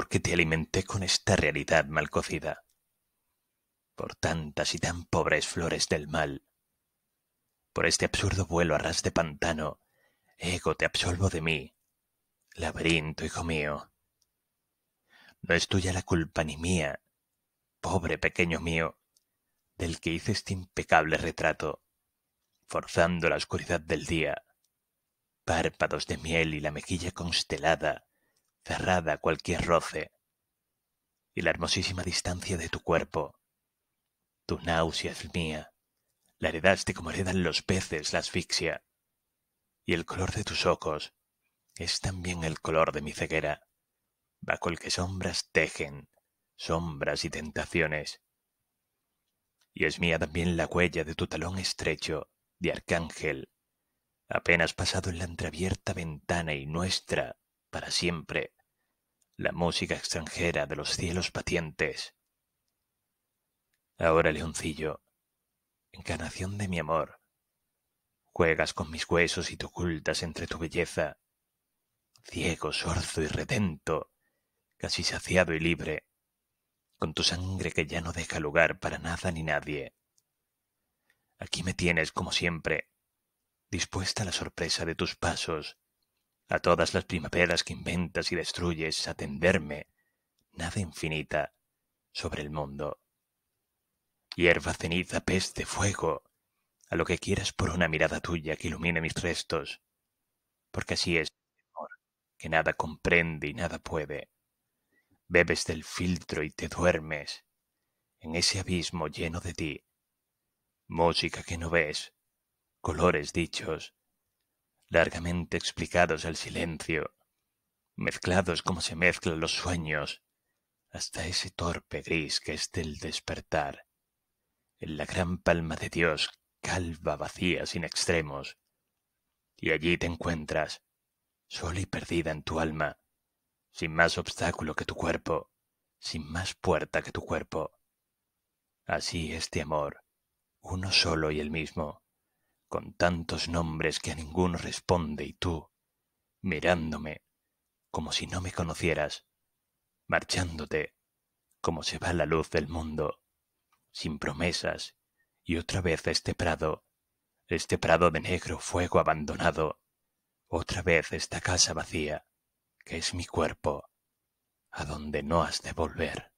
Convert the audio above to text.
porque te alimenté con esta realidad mal cocida, por tantas y tan pobres flores del mal, por este absurdo vuelo a ras de pantano, ego te absolvo de mí, laberinto, hijo mío. No es tuya la culpa ni mía, pobre pequeño mío, del que hice este impecable retrato, forzando la oscuridad del día, párpados de miel y la mejilla constelada, cerrada cualquier roce, y la hermosísima distancia de tu cuerpo. Tu náusea es mía, la heredaste como heredan los peces la asfixia, y el color de tus ojos es también el color de mi ceguera, bajo el que sombras tejen, sombras y tentaciones. Y es mía también la cuella de tu talón estrecho, de arcángel, apenas pasado en la entreabierta ventana y nuestra, para siempre la música extranjera de los cielos patientes. Ahora, leoncillo, encarnación de mi amor, juegas con mis huesos y te ocultas entre tu belleza, ciego, sorzo y redento, casi saciado y libre, con tu sangre que ya no deja lugar para nada ni nadie. Aquí me tienes, como siempre, dispuesta a la sorpresa de tus pasos, a todas las primaveras que inventas y destruyes, a tenderme, nada infinita, sobre el mundo. Hierba, ceniza, de fuego, a lo que quieras por una mirada tuya que ilumine mis restos, porque así es el amor, que nada comprende y nada puede. Bebes del filtro y te duermes en ese abismo lleno de ti. Música que no ves, colores dichos, largamente explicados al silencio, mezclados como se mezclan los sueños, hasta ese torpe gris que es del despertar, en la gran palma de Dios, calva, vacía, sin extremos. Y allí te encuentras, sola y perdida en tu alma, sin más obstáculo que tu cuerpo, sin más puerta que tu cuerpo. Así este amor, uno solo y el mismo, con tantos nombres que a ninguno responde y tú, mirándome como si no me conocieras, marchándote como se va la luz del mundo, sin promesas, y otra vez este prado, este prado de negro fuego abandonado, otra vez esta casa vacía, que es mi cuerpo, a donde no has de volver.